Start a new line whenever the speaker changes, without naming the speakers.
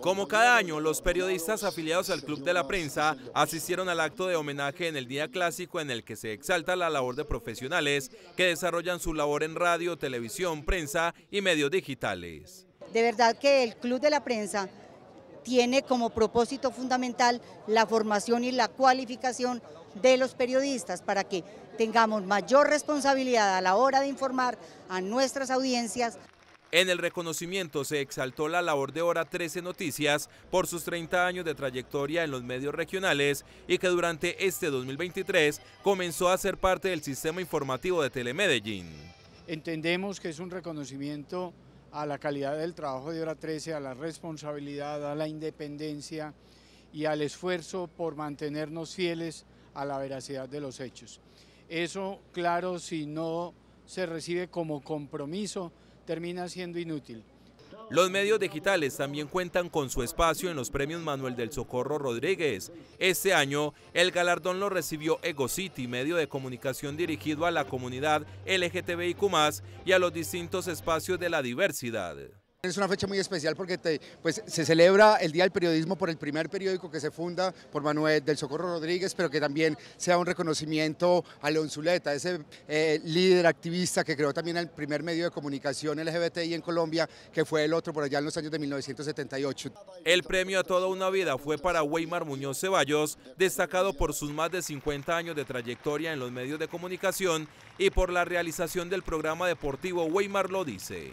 Como cada año, los periodistas afiliados al Club de la Prensa asistieron al acto de homenaje en el Día Clásico en el que se exalta la labor de profesionales que desarrollan su labor en radio, televisión, prensa y medios digitales.
De verdad que el Club de la Prensa tiene como propósito fundamental la formación y la cualificación de los periodistas para que tengamos mayor responsabilidad a la hora de informar a nuestras audiencias.
En el reconocimiento se exaltó la labor de Hora 13 Noticias por sus 30 años de trayectoria en los medios regionales y que durante este 2023 comenzó a ser parte del sistema informativo de Telemedellín.
Entendemos que es un reconocimiento a la calidad del trabajo de Hora 13, a la responsabilidad, a la independencia y al esfuerzo por mantenernos fieles a la veracidad de los hechos. Eso, claro, si no se recibe como compromiso, termina siendo inútil.
Los medios digitales también cuentan con su espacio en los premios Manuel del Socorro Rodríguez. Este año, el galardón lo recibió EgoCity, medio de comunicación dirigido a la comunidad LGTBIQ+, y a los distintos espacios de la diversidad.
Es una fecha muy especial porque pues, se celebra el Día del Periodismo por el primer periódico que se funda por Manuel del Socorro Rodríguez, pero que también sea un reconocimiento a León Zuleta, ese eh, líder activista que creó también el primer medio de comunicación LGBTI en Colombia, que fue el otro por allá en los años de 1978.
El premio a toda una vida fue para Weimar Muñoz Ceballos, destacado por sus más de 50 años de trayectoria en los medios de comunicación y por la realización del programa deportivo Weimar lo dice.